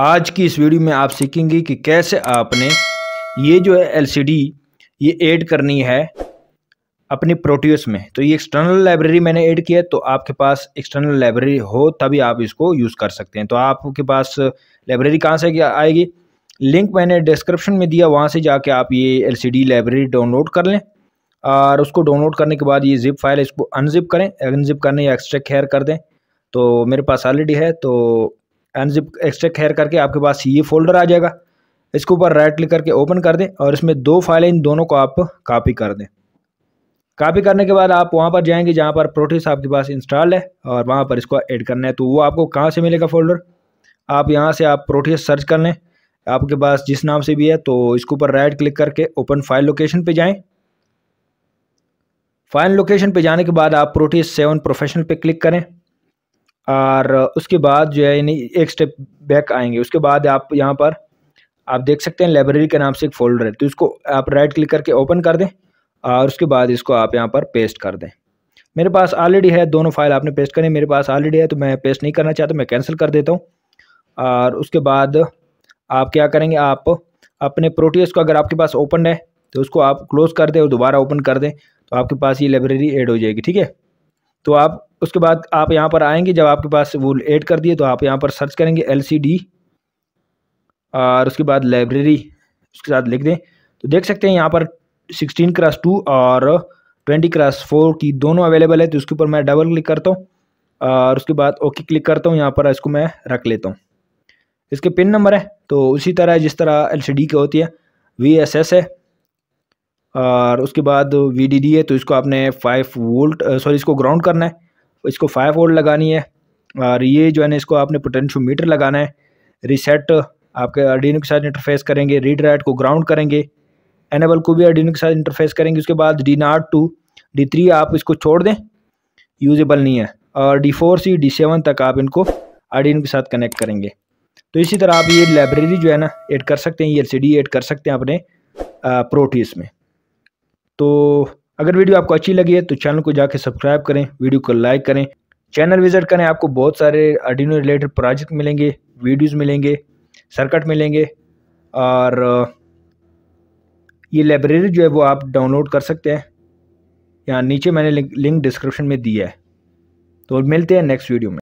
आज की इस वीडियो में आप सीखेंगे कि कैसे आपने ये जो है एलसीडी ये ऐड करनी है अपने प्रोटीस में तो ये एक्सटर्नल लाइब्रेरी मैंने ऐड किया तो आपके पास एक्सटर्नल लाइब्रेरी हो तभी आप इसको यूज़ कर सकते हैं तो आपके पास लाइब्रेरी कहाँ से आएगी लिंक मैंने डिस्क्रिप्शन में दिया वहाँ से जाके आप ये एल लाइब्रेरी डाउनलोड कर लें और उसको डाउनलोड करने के बाद ये जिप फाइल इसको अनजिप करें अनजिप करने या एक्स्ट्रा हेयर कर दें तो मेरे पास ऑलरेडी है तो एनजिप एक्सट्रैक्ट हेयर करके आपके पास ये फोल्डर आ जाएगा इसके ऊपर राइट क्लिक करके ओपन कर दें और इसमें दो फाइलें इन दोनों को आप कापी कर दें कापी करने के बाद आप वहाँ पर जाएंगे जहाँ पर प्रोटीस आपके पास इंस्टॉल है और वहाँ पर इसको ऐड करना है तो वो आपको कहाँ से मिलेगा फोल्डर आप यहाँ से आप प्रोटीस सर्च कर लें आपके पास जिस नाम से भी है तो इसके ऊपर राइट क्लिक करके ओपन फाइल लोकेशन पे जाएं फाइल लोकेशन पे जाने के बाद आप प्रोटीस सेवन प्रोफेशनल पे क्लिक करें और उसके बाद जो है यानी एक स्टेप बैक आएंगे उसके बाद आप यहाँ पर आप देख सकते हैं लाइब्रेरी के नाम से एक फोल्डर है तो इसको आप राइट क्लिक करके ओपन कर दें और उसके बाद इसको आप यहाँ पर पेस्ट कर दें मेरे पास ऑलरेडी है दोनों फाइल आपने पेस्ट करनी मेरे पास ऑलरेडी है तो मैं पेस्ट नहीं करना चाहता मैं कैंसिल कर देता हूँ और उसके बाद आप क्या करेंगे आप अपने प्रोटीस को अगर आपके पास ओपन है तो उसको आप क्लोज़ कर दें और दोबारा ओपन कर दें तो आपके पास ये लाइब्रेरी एड हो जाएगी ठीक है तो आप उसके बाद आप यहाँ पर आएंगे जब आपके पास वो ऐड कर दिए तो आप यहाँ पर सर्च करेंगे एल और उसके बाद लाइब्रेरी उसके साथ लिख दें तो देख सकते हैं यहाँ पर सिक्सटीन क्रास टू और ट्वेंटी क्रास फोर की दोनों अवेलेबल है तो उसके ऊपर मैं डबल क्लिक करता हूँ और उसके बाद ओके क्लिक करता हूँ यहाँ पर इसको मैं रख लेता हूँ इसके पिन नंबर है तो उसी तरह जिस तरह एल की होती है वी एस एस है और उसके बाद वी डी डी है तो इसको आपने फाइव वोल्ट सॉरी इसको ग्राउंड करना है इसको फाइव वोल्ट लगानी है और ये जो है ना इसको आपने मीटर लगाना है रीसेट आपके आर्डिनो के साथ इंटरफेस करेंगे रीड राइट को ग्राउंड करेंगे एनेबल को भी आर्डिनो के साथ इंटरफेस करेंगे उसके बाद D naught to D three आप इसको छोड़ दें यूजेबल नहीं है और डी फोर से डी सेवन तक आप इनको आर्डिनो के साथ कनेक्ट करेंगे तो इसी तरह आप ये लाइब्रेरी जो है ना ऐड कर सकते हैं ये एल सी डी ऐड कर सकते हैं अपने प्रोटीस में तो अगर वीडियो आपको अच्छी लगी है तो चैनल को जाके सब्सक्राइब करें वीडियो को लाइक करें चैनल विजिट करें आपको बहुत सारे अर्डिनो रिलेटेड प्रोजेक्ट मिलेंगे वीडियोस मिलेंगे सर्कट मिलेंगे और ये लाइब्रेरी जो है वो आप डाउनलोड कर सकते हैं यहाँ नीचे मैंने लिंक डिस्क्रिप्शन में दिया है तो मिलते हैं नेक्स्ट वीडियो में